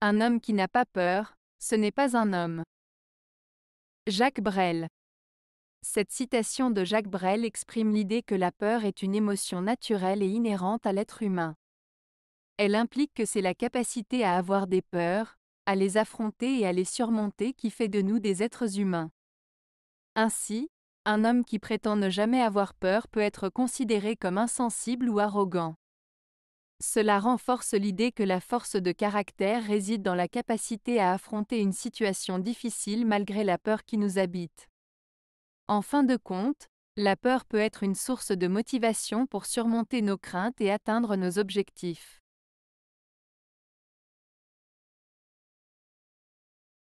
Un homme qui n'a pas peur, ce n'est pas un homme. Jacques Brel. Cette citation de Jacques Brel exprime l'idée que la peur est une émotion naturelle et inhérente à l'être humain. Elle implique que c'est la capacité à avoir des peurs, à les affronter et à les surmonter qui fait de nous des êtres humains. Ainsi, un homme qui prétend ne jamais avoir peur peut être considéré comme insensible ou arrogant. Cela renforce l'idée que la force de caractère réside dans la capacité à affronter une situation difficile malgré la peur qui nous habite. En fin de compte, la peur peut être une source de motivation pour surmonter nos craintes et atteindre nos objectifs.